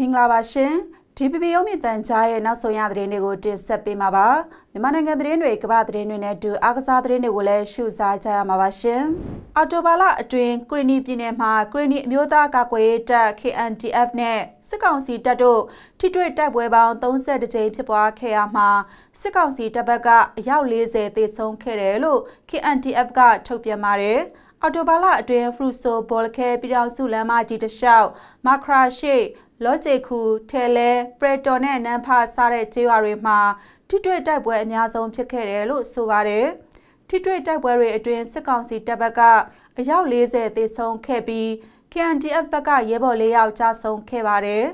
မင်္ဂလာပါရှင်ဒီပပရုံးမြင့်တန်ကြားရဲ့နောက်ဆုံးရသတင်းတွေကိုတင်ဆက်ပေးမှာပါမြန်မာနိုင်ငံသတင်းတွေကမ္ဘာသတင်းတွေနဲ့အတူအားကစားသတင်းတွေကိုလည်းရှုစားကြရမှာပါရှင် အော်တိုဘာလအတွင်းကရီနီပြည်နယ်မှာကရီနီအမျိုးသားကာကွယ်ရေးတပ် KNTF နဲ့စစ်ကောင်စီတပ်တို့ထိတွေ့တိုက်ပွဲပေါင်း32ကြိမ်ဖြစ်ပွားခဲ့ရမှာစစ်ကောင်စီတပ်ဘက်ကအယောက်40သေဆုံးခဲ့တယ်လို့ KNTF ကထုတ်ပြန်ပါတယ်အော်တိုဘာလအတွင်းဖရူဆိုဘောလခဲပြည်တော်စုလမ်းမကြီးတလျှောက်မခရာရှိလော့ဂျေခုထဲလဲပရတော်နဲ့နန်ဖာစားတဲ့ခြေရွာတွေမှာထိတွေ့တိုက်ပွဲအများဆုံးဖြစ်ခဲ့တယ်လို့ဆိုပါတယ်ထိတွေ့တိုက်ပွဲတွေအတွင်းစစ်ကောင်စီတပ်ဘက်ကအယောက်40သေဆုံးခဲ့ပြီး KNDF ဘက်ကရဲဘော်၄ယောက်ကြာဆုံးခဲ့ပါတယ်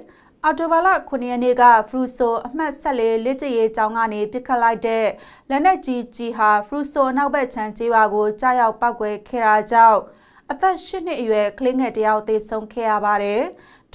အော်တိုဘာလ9ရက်နေ့ကဖရူဆိုအမှတ်14လက်ကျရေးကျောင်းကနေပစ်ခတ်လိုက်တဲ့လက်နက်ကြီးကြီးဟာဖရူဆိုအနောက်ဘက်ခြမ်းကျေးရွာကိုကြားရောက်ပောက်ကွဲခဲ့တာကြောင့်အသက်၈နှစ်အရွယ်ကလေးငယ်တယောက်သေဆုံးခဲ့ရပါတယ်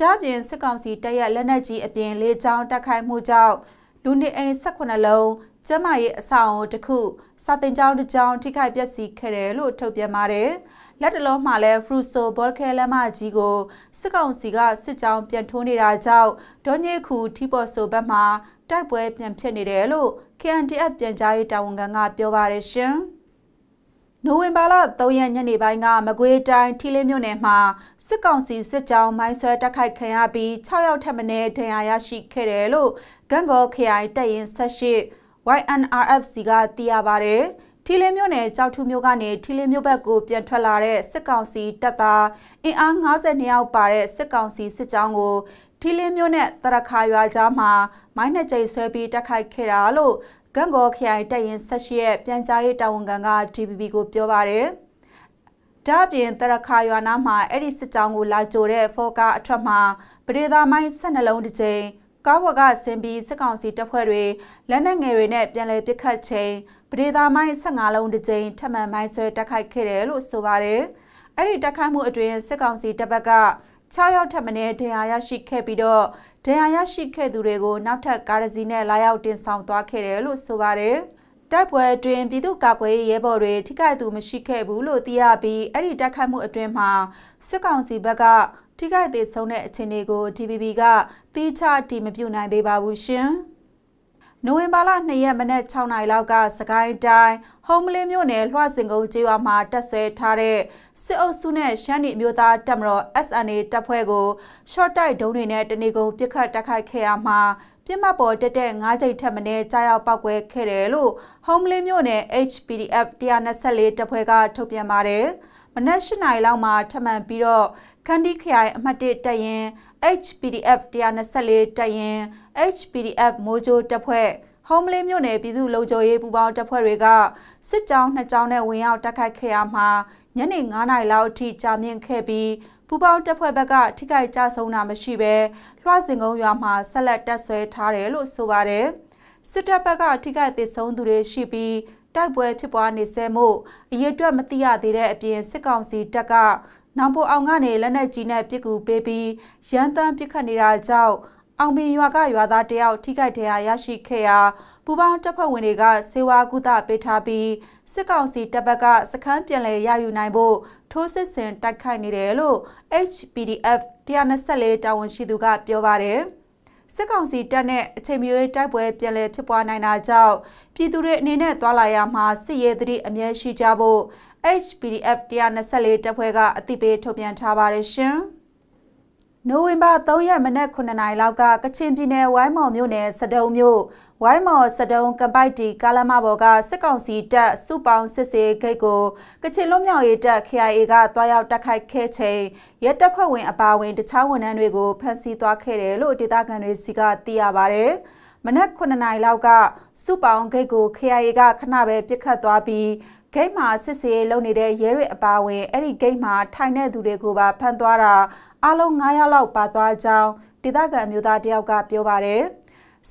ဒါပြင်စစ်ကောင်စီတပ်ရဲ့လက်နက်ကြီးအပြင်လေးချောင်းတက်ခိုက်မှုကြောင့်လူနေအိမ်18လုံးကျမရဲ့အဆောင်တစ်ခုစာတင်ကြောင်းတစ်ကြောင်းထိခိုက်ပျက်စီးခဲ့တယ်လို့ထုတ်ပြန်ပါတယ်။လက်တလုံးမှာလည်းဖရူဆိုဘောလခဲလက်မကြီးကိုစစ်ကောင်စီကစစ်ကြောင်းပြန်ထိုးနေတာကြောင့်ဒေါညေခုထီပေါ်ဆိုဘက်မှာတိုက်ပွဲပြန်ဖြစ်နေတယ်လို့ KNTF ပြန်ကြားရေးတာဝန်ခံကပြောပါတယ်ရှင်။နိုဝင်ဘာလ3ရက်ညနေပိုင်းကမကွေးတိုင်းထီလေးမြို့နယ်မှာစစ်ကောင်စီစစ်ကြောင်းမိုင်းဆွဲတိုက်ခိုက်ခံရပြီး6ရောက်ထပ်မံဒဏ်ရာရရှိခဲ့တယ်လို့ဂန့်ဂေါခရိုင်တပ်ရင်း78 YNRFC ကသိရပါတယ်။ထီလေးမြို့နယ်ကြောက်ထုမြို့ကနေထီလေးမြို့ဘက်ကို ပြန်ထွက်လာတဲ့စစ်ကောင်စီတပ်သားအင်အား52ယောက်ပါတဲ့စစ်ကောင်စီစစ်ကြောင်းကိုထီလင်းမျိုးနဲ့တရခါရွာကြားမှာမိုင်းနှစ်ကြိမ်ဆွဲပြီးတိုက်ခိုက်ခဲ့တာလို့ဂန့်ဂေါခရိုင်တပ်ရင်း၁၈ရဲ့ပြန်ကြားရေးတာဝန်ခံက DPP ကိုပြောပါတယ်။ဒါ့အပြင်တရခါရွာနာမှာအဲ့ဒီစစ်ကြောင်းကိုလာကြိုတဲ့ဖော်ကာအထွက်မှာပဒေသာမိုင်း၁၂လုံးတစ်ကြိမ်ကားဘကဆင်ပြီးစစ်ကောင်စီတပ်ဖွဲ့တွေလက်နက်ငယ်တွေနဲ့ပြန်လည်ပစ်ခတ်ချိန်ပဒေသာမိုင်း15လုံးတစ်ကြိမ်ထပ်မံမိုင်းဆွဲတိုက်ခိုက်ခဲ့တယ်လို့ဆိုပါတယ်။အဲ့ဒီတိုက်ခိုက်မှုအတွင်းစစ်ကောင်စီတပ်ဘက်က6ရောက်ထပ်မင်းဒဏ်ရာရရှိခဲ့ပြီးတော့ဒဏ်ရာရရှိခဲ့သူတွေကိုနောက်ထပ်ကားတစ်စီးနဲ့လာရောက်တင်ဆောင်သွားခဲ့တယ်လို့ဆိုပါတယ်တိုက်ပွဲအတွင်းပြည်သူ့ကာကွယ်ရေးရဲဘော်တွေထိခိုက်သူမရှိခဲ့ဘူးလို့သိရပြီးအဲ့ဒီတိုက်ခိုက်မှုအတွင်းမှာစစ်ကောင်စီဘက်ကထိခိုက်သေးဆုံးတဲ့အခြေအနေကို DPP ကတိကျအတည်မပြုနိုင်သေးပါဘူးရှင်။နိုဝင်ဘာလ2ရက်မနက်6နာရီလောက်ကစကိုင်းတိုင်းဟုံးမလင်းမြို့နယ်လွှစင်ကုန်းကျေးရွာမှာတက်ဆွဲထားတဲ့စစ်အုပ်စုနဲ့ရှမ်းပြည်မျိုးသားတပ်မတော် SNA တပ်ဖွဲ့ကို short တိုက်ဒုံးတွေနဲ့တနေကုန်ပစ်ခတ်တိုက်ခိုက်ခဲ့ရမှာပြစ်မှတ်ပေါ်တက်တဲ့၅ကြိမ်ထက်မနည်းကြားရောက်ပောက်ကွဲခဲ့တယ်လို့ဟုံးမလင်းမြို့နယ် HPDF 124တပ်ဖွဲ့ကထုတ်ပြန်ပါတယ်။မနက်၈နာရီလောက်မှာထမှန်ပြီးတော့ခန္ဒီခရိုင်အမှတ်၁တပ်ရင် HPDF 124တပ်ရင် HPDF မိုးကြိုးတပ်ဖွဲ့ဟုံးမလေးမြို့နယ်ပြည်သူ့လုံခြုံရေးပူးပေါင်းတပ်ဖွဲ့တွေကစစ်ကြောင်းနှစ်ကြောင်းနဲ့ဝင်ရောက်တိုက်ခိုက်ခဲ့ရမှာညနေ9နာရီလောက်အထိကြာမြင့်ခဲ့ပြီးပူပေါင်းတပ်ဖွဲ့ဘက်ကထိခိုက်ကြဆုံးတာမရှိဘဲလွှစင်ကုန်းရွာမှာဆက်လက်တပ်ဆွဲထားတယ်လို့ဆိုပါတယ်စစ်တပ်ဘက်က ထိခိုက်သေဆုံးသူတွေရှိပြီးတိုက်ပွဲဖြစ်ပွားနေဆဲမို့အရေးအတွက်မသိရသေးတဲ့အပြင်စစ်ကောင်စီတပ်ကနောင်ပိုအောင်ကနေလက်နက်ကြီးနဲ့ပစ်ကူပေးပြီးရန်တမ်းပစ်ခတ်နေတာကြောင့်အောင်ပင်ရွာကရွာသားတယောက်ထိခိုက်ဒဏ်ရာရရှိခဲ့ရာပူပေါင်းတပ်ဖွဲ့ဝင်တွေကဆေးဝါးကုသပေးထားပြီးစစ်ကောင်စီတပ်ဘက်ကစခန်းပြန်လည်ရယူနိုင်ဖို့ထိုးစစ်ဆင်တိုက်ခိုက်နေတယ်လို့ HPDF 124တာဝန်ရှိသူကပြောပါတယ်။စစ်ကောင်စီတပ်နဲ့အချိန်မရွေးတိုက်ပွဲပြန်လည်ဖြစ်ပွားနိုင်တာကြောင့်ပြည်သူတွေအနေနဲ့သွာလာရမှာစစ်ရေးသတိအမြဲရှိကြဖို့ HPDF 124တပ်ဖွဲ့ကအသိပေးထုတ်ပြန်ထားပါတယ်ရှင်။နိုဝင်ဘာ3ရက်မနက်9:00နာရီလောက်ကကချင်ပြည်နယ်ဝိုင်းမော်မြို့နယ်စဒုံမြို့ဝိုင်းမော်စတုံကပိုက်တီကာလမဘော်ကစစ်ကောင်စီတပ်စုပေါင်းစစ်ဆေးဂိတ်ကိုကချင်လွတ်မြောက်ရေးတပ် KIA ကတွားရောက်တိုက်ခိုက်ခဲ့ချိန်ရဲတပ်ဖွဲ့ဝင်အပါအဝင်တခြားဝန်ထမ်းတွေကိုဖမ်းဆီးသွားခဲ့တယ်လို့ဒေသခံတွေစီကသိရပါဗျ။မနက်9နာရီလောက်ကစုပောင်ဂိတ်ကို KIA ကခဏပဲပြစ်ခတ်သွားပြီးဂိတ်မှာစစ်ဆေးလုပ်နေတဲ့ရဲတွေအပါအဝင်အဲ့ဒီဂိတ်မှာထိုင်တဲ့သူတွေကိုပါဖမ်းသွားတာအလုံး900လောက်ပါသွားကြောင်းဒေသခံမျိုးသားတယောက်ကပြောပါတယ်။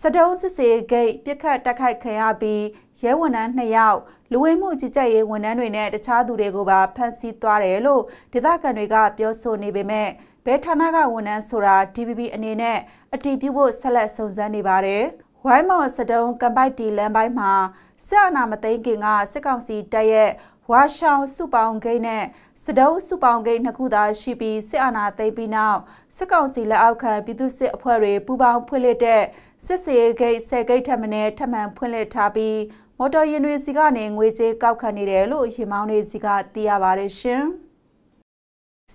စတုံးစစ်စေဂိတ်ပြစ်ခတ်တိုက်ခိုက်ခံရပြီးရဲဝန်ထမ်း၂ယောက်လူဝဲမှုကြီးကြပ်ရေးဝန်ထမ်းတွေနဲ့တခြားသူတွေကိုပါဖမ်းဆီးသွားတယ်လို့ဒေသခံတွေက ပြောဆိုနေပေမဲ့ဘဲဌာနကဝန်ထမ်းဆိုတာ DPP အနေနဲ့အတီးပြုတ်ဖို့ဆက်လက်စုံစမ်းနေပါတယ်။ဝိုင်းမော်စတုံးကမ်ပိုက်တီလမ်းပိုင်းမှာစစ်အာဏာမသိမ်းခင်ကစစ်ကောင်စီတပ်ရဲ့ဝါရှောင်စုပေါင်းဂိတ်နဲ့စဒုံးစုပေါင်းဂိတ်နှစ်ခုသာရှိပြီးစစ်အာဏာသိမ်းပြီးနောက်စစ်ကောင်စီလက်အောက်ခံပြည်သူစစ်အဖွဲ့တွေပူးပေါင်းဖွင့်လှစ်တဲ့စစ်စေးဂိတ်ဆယ်ဂိတ်ထပ်မံထပ်မံဖွင့်လှစ်ထားပြီးမော်တော်ယာဉ်တွေစီကနေငွေကြေးကောက်ခံနေတယ်လို့ရေမောင်းတွေစီကသိရပါတယ်ရှင်။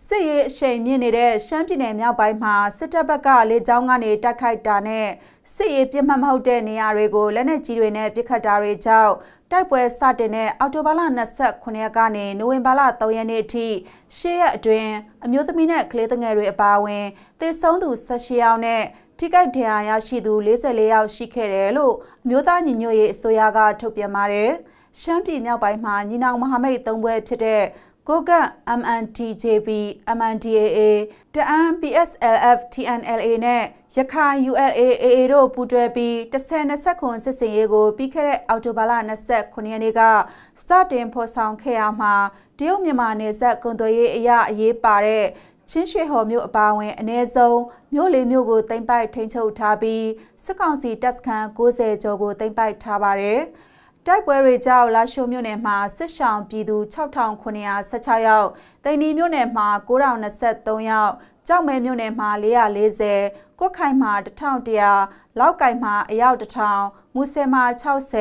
စစ်ရေးအရှိန်မြင့်နေတဲ့ရှမ်းပြည်နယ်မြောက်ပိုင်းမှာစစ်တပ်ဘက်ကလေကြောင်းကနေတိုက်ခိုက်တာနဲ့စစ်ရေးပြစ်မှတ်မဟုတ်တဲ့နေရာတွေကိုလက်နက်ကြီးတွေနဲ့ပစ်ခတ်တာတွေကြောင့်တိုက်ပွဲစတင်တဲ့အော်တိုဘာလ29ရက်ကနေနိုဝင်ဘာလ3ရက်နေ့အထိ၈ရက်အတွင်းအမျိုးသမီးနဲ့ကလေးငယ်တွေအပါအဝင်သေဆုံးသူ18ယောက်နဲ့ထိခိုက်ဒဏ်ရာရရှိသူ44ယောက်ရှိခဲ့တယ်လို့အမျိုးသားညီညွတ်ရေးအစိုးရကထုတ်ပြန်ပါတယ်။ရှမ်းပြည်မြောက်ပိုင်းမှာညီနောင်မဟာမိတ်သုံးဘွဲဖြစ်တဲ့ကိုက MNTJP MNDAA တအန်း PSLF TNLA နဲ့ရခိုင် ULAAA တို့ပူးတွဲပြီး10-20ခုစစ်စင်ရေးကိုပြီးခဲ့တဲ့အောက်တိုဘာလ29ရက်နေ့ကစတင်ဖော်ဆောင်ခဲ့ရမှာတရုတ်မြန်မာနယ်စပ်ကုန်သွယ်ရေးအရာအရေးပါတဲ့ချင်းရွှေဟော်မြို့အပါအဝင်အ ਨੇ စုံမြို့လေးမြို့ကိုတင်ပိုက်ထိန်းချုပ်ထားပြီးစစ်ကောင်စီတပ်စခန်း60ကျော်ကိုတင်ပိုက်ထားပါတယ်။တိုက်ပွဲတွေကြောင့်လာရှိုမြို့နယ်မှာစစ်ဆောင်ပြည်သူ6916ယောက်၊တိန်ဒီမြို့နယ်မှာ9023ယောက်၊ကြောက်မဲမြို့နယ်မှာ440၊ကွတ်ခိုင်မှာ1100လောက်ကိုင်မှာအယောက်1000မူဆယ်မှာ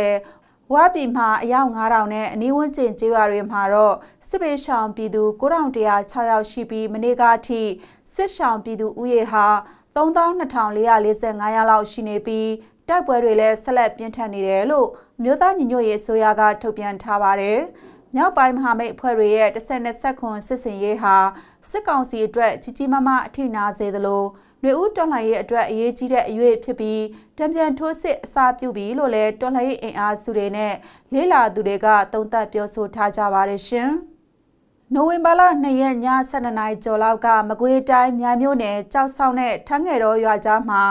60ဝါပြည်မှာအယောက်9000နဲ့အနီးဝန်းကျင်ကျေးရွာတွေမှာတော့စစ်ပေးရှောင်ပြည်သူ9106ယောက်ရှိပြီးမနေ့ကအထိစစ်ရှောင်ပြည်သူဦးရေဟာ3245ယောက်လောက်ရှိနေပြီးတိုက်ပွဲတွေလည်းဆက်လက်ပြင်းထန်နေတယ်လို့မြို့သားညီညွတ်ရေးအစိုးရက ထုတ်ပြန်ထားပါတယ်။မြောက်ပိုင်းမဟာမိတ်အဖွဲ့တွေရဲ့တစ်ဆက်နဲ့ဆက်ခွန်စစ်စင်ရေးဟာစစ်ကောင်စီအတွက်ကြီးကြီးမားမားအထိနာစေသလိုမျိုးဦးတော်လှန်ရေးအတွက်အရေးကြီးတဲ့အရေးဖြစ်ပြီးတံပြန်ထိုးစစ်အစာပြုပြီးလို့လည်းတော်လှန်ရေးအင်အားစုတွေနဲ့လေးလာသူတွေကတုံ့သက်ပြောဆိုထားကြပါတယ်ရှင်။နိုဝင်ဘာလ2ရက်ည7နာရီကျော်လောက်ကမကွေးတိုင်းမြိုင်မြို့နယ်ကြောက်ဆောင်နဲ့ထန်းငယ်တော်ရွာကြားမှာ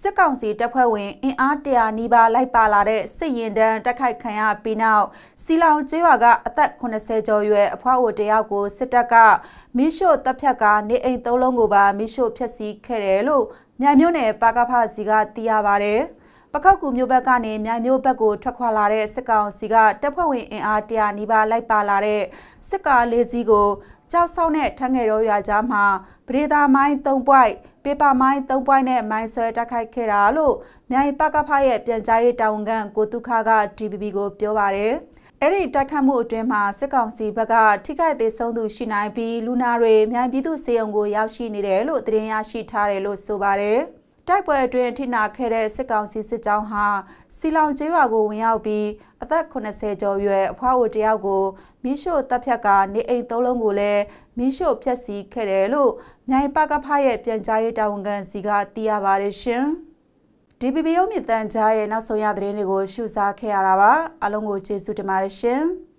စစ်ကောင်စီတပ်ဖွဲ့ဝင်အင်အား100နီးပါးလိုက်ပါလာတဲ့စစ်ရင်တန်းတိုက်ခိုက်ခံရပြီးနောက်စီလောင်ကျေးရွာကအသက်80ကျော်ရွယ်အဖွားအိုတယောက်ကိုစစ်တပ်ကမီးရှို့တပ်ဖြတ်ကနေအိမ်သုံးလုံးကိုပါမီးရှို့ဖျက်ဆီးခဲ့တယ်လို့မြိုင်မြို့နယ်ပါကဖစီကသိရပါတယ်။ပခောက်ကူမြို့ဘက်ကနေမြိုင်မြို့ဘက်ကိုထွက်ခွာလာတဲ့စစ်ကောင်စီကတပ်ဖွဲ့ဝင်အင်အား100နီးပါးလိုက်ပါလာတဲ့စစ်ကားလေးစီးကိုကြောက်ဆောင်တဲ့ထန်းငယ်တော်ရွာကြားမှာပဒေသာမိုင်း3ပွိုက်ပေပါမိုင်း3ပွိုက်နဲ့မိုင်းဆွဲတိုက်ခိုက်ခဲ့တာလို့မြိုင်ပကဖရဲ့ပြန်ကြားရေးတာဝန်ခံကိုတုခါက DBB ကိုပြောပါတယ်ဲ့ဒီတိုက်ခတ်မှုအတွင်းမှာစစ်ကောင်စီဘက်ကထိခိုက်သေးဆုံးသူရှိနိုင်ပြီးလူနာတွေမြန်ပြည်သူစေယုံကိုရောက်ရှိနေတယ်လို့သတင်းရရှိထားတယ်လို့ဆိုပါတယ်။တိုက်ပွဲအတွင်းထိနာခဲ့တဲ့စစ်ကောင်စီစစ်ကြောင်းဟာစီလောင်ကျေးရွာကိုဝင်ရောက်ပြီးအသက်80ကျော်ရွယ်အဖွားအိုတယောက်ကိုမိရှို့တပ်ဖြတ်ကာနေအိမ်သုံးလုံးကိုလည်းမိရှို့ဖျက်ဆီးခဲ့တယ်လို့မြိုင်ပကဖရဲ့ပြန်ကြားရေးတာဝန်ခံစီကသိရပါတယ်ရှင်။ DPP ရုံးမြစ်တန်ကြားရဲ့နောက်ဆုံးရသတင်းတွေကို ရှုစားခဲ့ရတာပါ။အားလုံးကိုကျေးဇူးတင်ပါတယ်ရှင်။